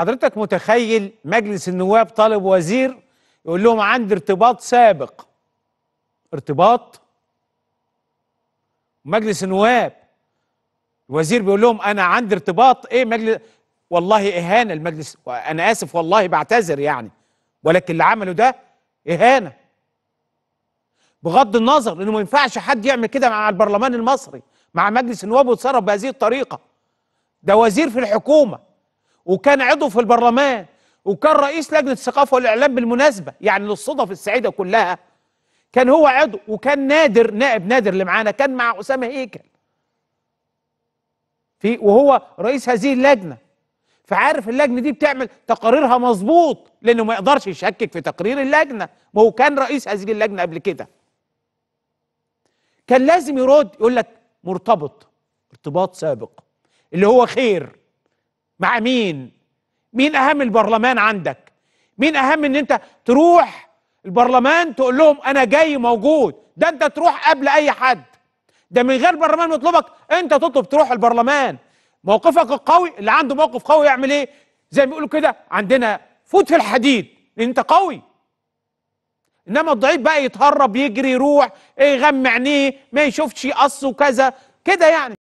حضرتك متخيل مجلس النواب طالب وزير يقول لهم عندي ارتباط سابق ارتباط مجلس النواب الوزير بيقول لهم انا عندي ارتباط ايه مجلس والله اهانه المجلس انا اسف والله بعتذر يعني ولكن اللي عمله ده اهانه بغض النظر انه ما ينفعش حد يعمل كده مع البرلمان المصري مع مجلس النواب ويتصرف بهذه الطريقه ده وزير في الحكومه وكان عضو في البرلمان وكان رئيس لجنة الثقافة والإعلام بالمناسبة يعني للصدف السعيدة كلها كان هو عضو وكان نادر نائب نادر اللي معانا كان مع أسامة هيكل في وهو رئيس هذه اللجنة فعارف اللجنة دي بتعمل تقاريرها مظبوط لأنه ما يقدرش يشكك في تقرير اللجنة ما هو كان رئيس هذه اللجنة قبل كده كان لازم يرد يقول لك مرتبط ارتباط سابق اللي هو خير مع مين مين اهم البرلمان عندك مين اهم ان انت تروح البرلمان تقول لهم انا جاي موجود ده انت تروح قبل اي حد ده من غير برلمان يطلبك انت تطلب تروح البرلمان موقفك القوي اللي عنده موقف قوي يعمل ايه زي ما بيقولوا كده عندنا فوت في الحديد لان انت قوي انما الضعيف بقى يتهرب يجري يروح يغمى عينيه ما يشوفش يقص وكذا كده يعني